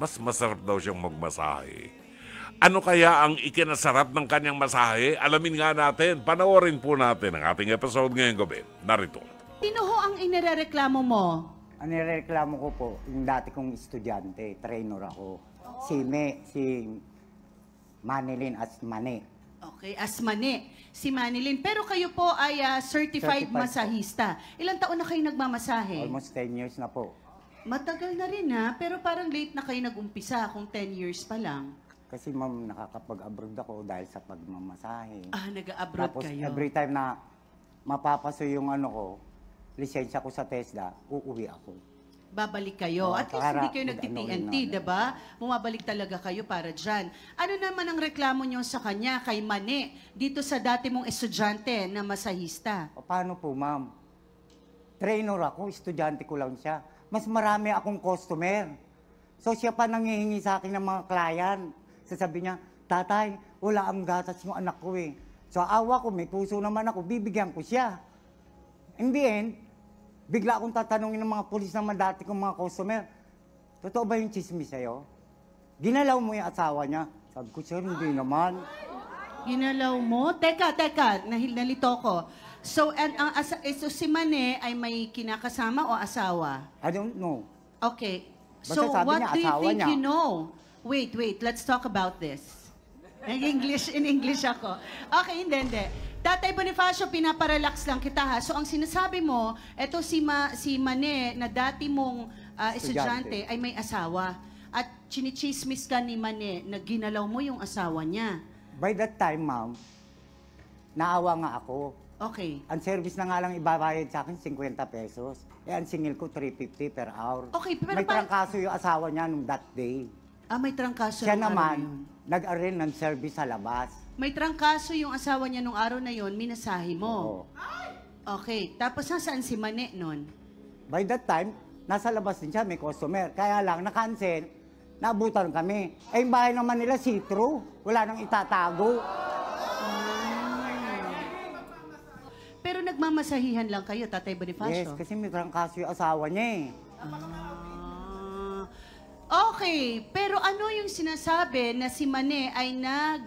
mas masarap daw siyang magmasahe. Ano kaya ang ikinasarap ng kanyang masahe? Alamin nga natin. Panoorin po natin ang ating episode ngayong gabi. Narito. Sino ho ang inireklamo mo? Ang nireklamo ko po, yung dati kong estudyante, trainer ako. Si oh. Me, si Manilin at Mane. Okay, as Mane, si Manilin. Pero kayo po ay ah, certified, Certified po. masahista. Ilang taon na kayo nagmamasahe? Almost 10 years na po. Matagal na rin ha, pero parang late na kayo nag-umpisa kung 10 years pa lang. Kasi ma'am, nakakapag-abroad ako dahil sa pagmamasahe. Ah, nag-abroad Tapos kayo. every time na mapapaso yung ano ko, lisensya ko sa TESDA, uuwi ako. Babalik kayo. Oo, At least hindi kayo mag nagti-TNT, yun, ano. diba? Bumabalik talaga kayo para dyan. Ano naman ang reklamo nyo sa kanya, kay Mane, dito sa dati mong estudyante na masahista? O, paano po ma'am? Trainer ako, estudyante ko lang siya mas marami akong customer. So siya pa nangihingi sa akin ng mga client. Sasabi niya, tatay, wala ang gatas mo anak ko eh. So awa ko, may puso naman ako, bibigyan ko siya. In the end, bigla akong tatanungin ng mga pulis naman dati kong mga customer, totoo ba yung chismis sa'yo? Ginalaw mo yung asawa niya. Sabi ko, sir, hindi naman. Ginalaw mo? Teka, teka, nahil nalito ko. So, and ang asa, eh, so si Mane ay may kinakasama o asawa? I don't know. Okay. Basta so, what niya, do you think niya. you know? Wait, wait. Let's talk about this. In english in English ako. Okay, hindi, hindi. Tatay Bonifacio, pinaparelax lang kita ha. So, ang sinasabi mo, eto si, Ma, si Mane na dati mong uh, estudyante ay may asawa. At chinichismis ka ni Mane na ginalaw mo yung asawa niya. By that time, ma'am, naawa nga ako Okay. Ang service na nga lang ibabayad sa akin, 50 pesos. Eh, ang singil ko, 350 per hour. Okay, pero May trangkaso yung asawa niya nung that day. Ah, may trangkaso Siya naman, nag-arrange ng service sa labas. May trangkaso yung asawa niya nung araw na yon, minasahi mo. Oo. Okay, tapos nasaan si Mane nun? By that time, nasa labas din siya, may customer. Kaya lang, na-cancel, naabutan kami. Eh, yung bahay naman nila, see-through. Wala nang itatago. nagmamasahihan lang kayo, Tatay Yes, Bonifacio? kasi may trangkaso yung asawa niya eh. Ah. Okay, pero ano yung sinasabi na si Mane ay nag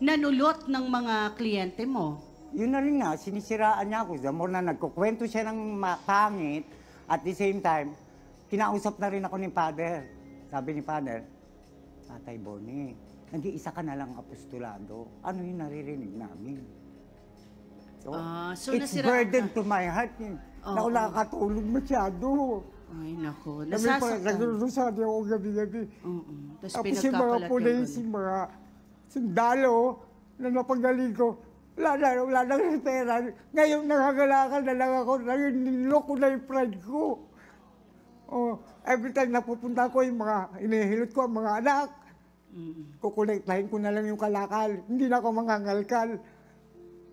nanulot ng mga kliyente mo? Yun na rin nga, sinisiraan niya ako. The more na nagkukwento siya ng ma- pangit, at the same time, kinausap na rin ako ni father. Sabi ni father, Tatay Bonnie, nag-iisa ka na lang apostolado. Ano yung naririnig namin? So, ah. Ah, so It's nasira burden to my heart. Eh. Oo. na ako nakakatulog masyado. Ay, nako. Gabi pa, Nasasaktan. nagsusado ako gabi-gabi. Oo. Tapos Tapos si mga pinagkakalat police, yung mga sundalo oh, na napagaling ko, wala na, wala na sa pera. Ngayon nangangalakan na lang ako, ngayon nilok na yung pride ko. Oh, every time napupunta ko yung mga, inihilot ko ang mga anak, kukulektahin ko na lang yung kalakal. Hindi na ako mangangalkal.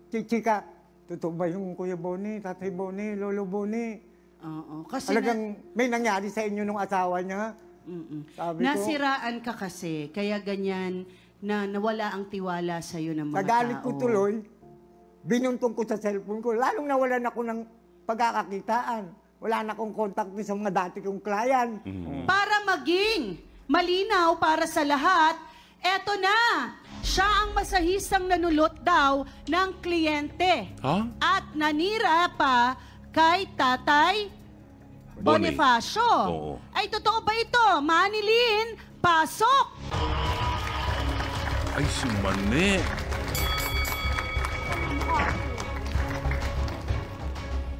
Chichika, Totoo ba yung Kuya Bonnie, Tatay Bonnie, Lolo Bonnie? Oo. Kasi Talagang may nangyari sa inyo nung asawa niya? Mm-mm. Sabi ko, Nasiraan ka kasi, kaya ganyan na nawala ang tiwala sa iyo ng mga nagalit ko tuloy, binuntong ko sa cellphone ko. Lalong nawalan ako ng pagkakakitaan. Wala na akong contact din sa mga dati kong client. Mm-hmm. Para maging malinaw para sa lahat, eto na siya ang masahisang nanulot daw ng kliyente. Huh? At nanira pa kay Tatay Bonifacio. Oo. Ay, totoo ba ito? Manilin, pasok! Ay, sumani.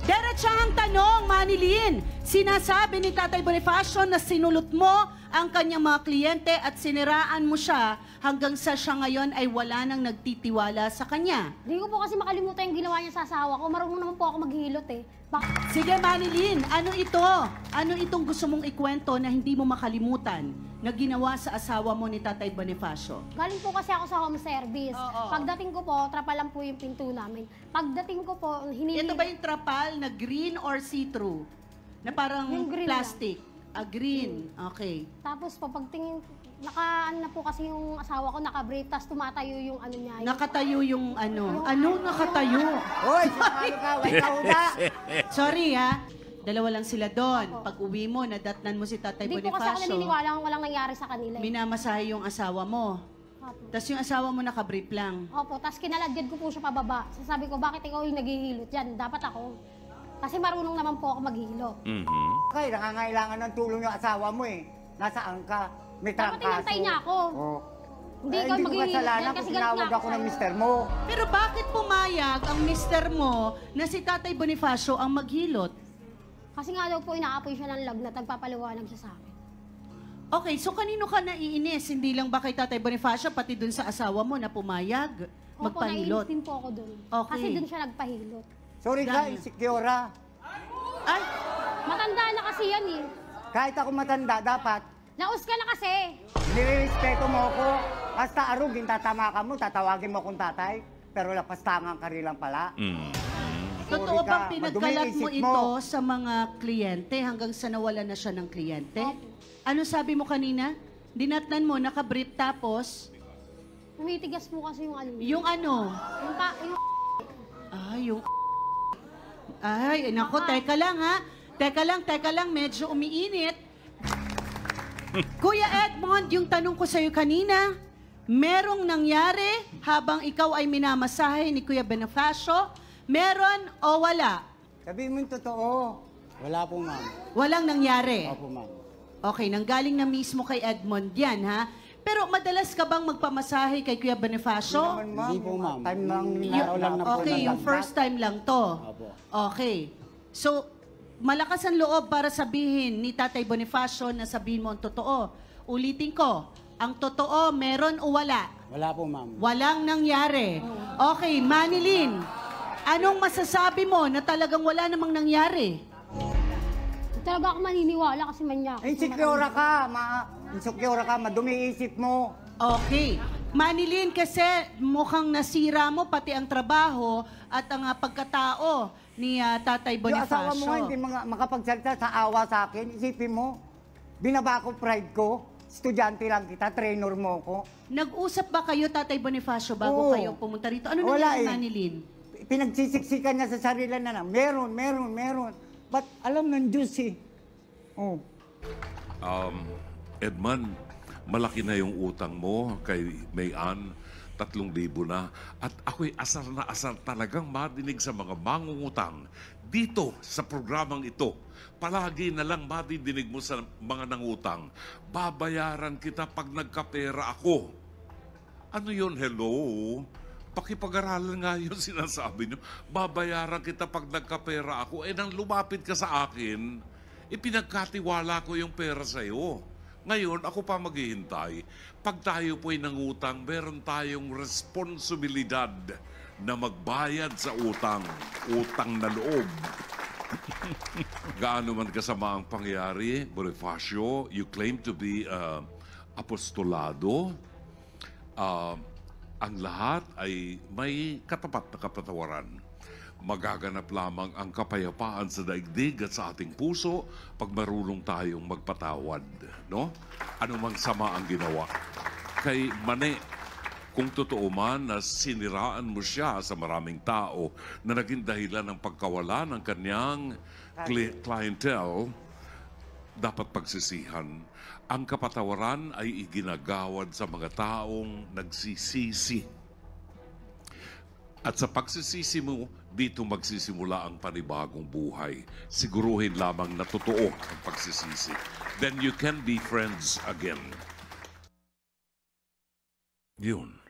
Diretsa ang tanong, Manilin. Sinasabi ni Tatay Bonifacio na sinulot mo ang kanyang mga kliyente at siniraan mo siya hanggang sa siya ngayon ay wala nang nagtitiwala sa kanya. Hindi ko po kasi makalimutan yung ginawa niya sa asawa ko. Marunong naman po ako maghilot eh. Bak Sige, Manilin, ano ito? Ano itong gusto mong ikwento na hindi mo makalimutan na ginawa sa asawa mo ni Tatay Bonifacio? Galing po kasi ako sa home service. Oo. Pagdating ko po, trapal lang po yung pinto namin. Pagdating ko po, hinili... Ito ba yung trapal na green or see-through? Na parang plastic? Lang. A ah, green. Okay. Tapos po, pagtingin, naka, ano na po kasi yung asawa ko, naka-brave, tapos tumatayo yung ano niya. Yung, Nakatayo yung ano. Anong nakatayo? Oy! Ano ka? Sorry ha. Dalawa lang sila doon. Pag uwi mo, nadatnan mo si Tatay Hindi po kasi ako Bonifacio. naniniwala kung walang nangyari sa kanila. Eh. Minamasahe yung asawa mo. Tapos yung asawa mo nakabrief lang. Opo, tapos kinaladgad ko po siya pababa. Sasabi ko, bakit ikaw yung naghihilot yan? Dapat ako. Kasi marunong naman po ako maghilo. Mm-hmm. Kaya nangangailangan ng tulong yung asawa mo eh. Nasaan ka? May trangkaso. Dapat inantay niya ako. Oh. Hindi eh, Ay, hindi ko maghihilot kasalanan kung tinawag ako ng mister mo. Pero bakit pumayag ang mister mo na si Tatay Bonifacio ang maghilot? Kasi nga daw po inaapoy siya ng lagnat, nagpapaliwanag siya sa akin. Okay, so kanino ka naiinis? Hindi lang ba kay Tatay Bonifacio, pati dun sa asawa mo na pumayag? Opo, magpahilot. naiinis din po ako dun. Okay. Kasi dun siya nagpahilot. Sorry ka, insecure. Ay, matanda na kasi yan eh. Kahit ako matanda, dapat. Naus ka na kasi. Nirespeto mo ako. Basta arugin, tatama ka mo, tatawagin mo akong tatay. Pero lapas tangang mm-hmm. ka lang pala. Mm. Totoo Sorry ka, bang pinagkalat madumi mo ito sa mga kliyente hanggang sa nawala na siya ng kliyente? Ano sabi mo kanina? Dinatnan mo, nakabrief tapos, Tumitigas mo kasi yung ano yung ano. Yung pa, yung... ah, yung ay, nako, teka lang ha. Teka lang, teka lang, medyo umiinit. Kuya Edmond, yung tanong ko sa'yo kanina, merong nangyari habang ikaw ay minamasahe ni Kuya Bonifacio? Meron o wala? Sabihin mo yung totoo. Wala po, ma'am. Walang nangyari? Opo, ma'am. Okay, nanggaling na mismo kay Edmond yan, ha? Pero madalas ka bang magpamasahe kay Kuya Bonifacio? Hindi po, ma'am. Time lang, araw lang na po. Okay, yung first time lang to. Opo. Okay. So, malakas ang loob para sabihin ni Tatay Bonifacio na sabihin mo ang totoo. Ulitin ko, ang totoo, meron o wala? Wala po, ma'am. Walang nangyari. Okay, Manilin, anong masasabi mo na talagang wala namang nangyari? Talaga ako maniniwala kasi manya ako. Insecure ka, ma insecure ka, madumi isip mo. Okay. Manilin, kasi mukhang nasira mo pati ang trabaho at ang ah, pagkatao ni ah, Tatay Yung Bonifacio. asawa mo hindi mga, makapagsalita sa awa sa akin. Isipin mo, binaba ko pride ko, estudyante lang kita, trainer mo ko. Nag-usap ba kayo, Tatay Bonifacio, bago Oo. kayo pumunta rito? Ano Wala nangyari, eh. Manilin? Pinagsisiksikan niya sa sarili na na, meron, meron, meron. But alam ng Diyos eh. Oh. Um, Edman, malaki na yung utang mo kay Mayan, tatlong libo na. At ako'y asar na asar talagang madinig sa mga mangungutang dito sa programang ito. Palagi na lang madidinig mo sa mga nangutang, babayaran kita pag nagkapera ako. Ano yon hello? pakipag-aralan nga yung sinasabi nyo. Babayaran kita pag nagkapera ako. Eh, nang lumapit ka sa akin, ipinagkatiwala ko yung pera sa'yo. Ngayon, ako pa maghihintay. Pag tayo po'y nangutang, meron tayong responsibilidad na magbayad sa utang. Utang na loob. Gaano man kasama ang pangyari, Bonifacio, you claim to be uh, apostolado. Uh, ang lahat ay may katapat na kapatawaran magaganap lamang ang kapayapaan sa daigdig at sa ating puso pag marunong tayong magpatawad. No? Ano mang sama ang ginawa. Kay Mane, kung totoo man na siniraan mo siya sa maraming tao na naging dahilan ng pagkawala ng kanyang cli- clientele, dapat pagsisihan. Ang kapatawaran ay iginagawad sa mga taong nagsisisi. At sa pagsisisi mo, dito magsisimula ang panibagong buhay. Siguruhin lamang na totoo ang pagsisisi. Then you can be friends again. Yun.